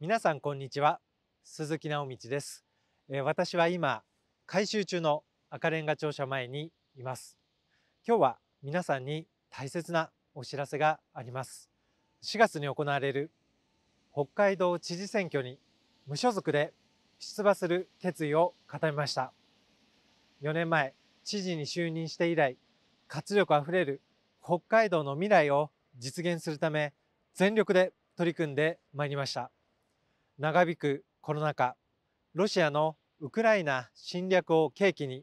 皆さんこんにちは鈴木直道です、えー、私は今改修中の赤レンガ庁舎前にいます今日は皆さんに大切なお知らせがあります4月に行われる北海道知事選挙に無所属で出馬する決意を固めました4年前知事に就任して以来活力あふれる北海道の未来を実現するため全力で取り組んでまいりました長引くコロナ禍ロシアのウクライナ侵略を契機に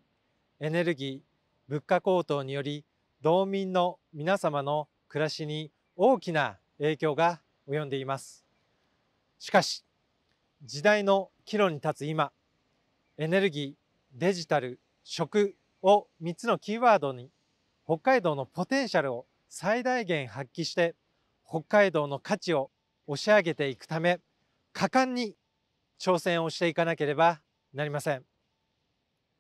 エネルギー物価高騰により道民の皆様の暮らしに大きな影響が及んでいますしかし時代の岐路に立つ今エネルギーデジタル食を3つのキーワードに北海道のポテンシャルを最大限発揮して北海道の価値を押し上げていくため果敢に挑戦をしていかなければなりません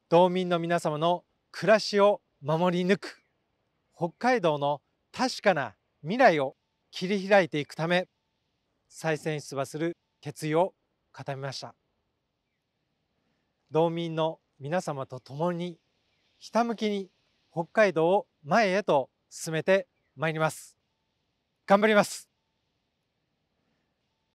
道民の皆様の暮らしを守り抜く北海道の確かな未来を切り開いていくため再選出馬する決意を固めました道民の皆様と共にひたむきに北海道を前へと進めてまいります頑張ります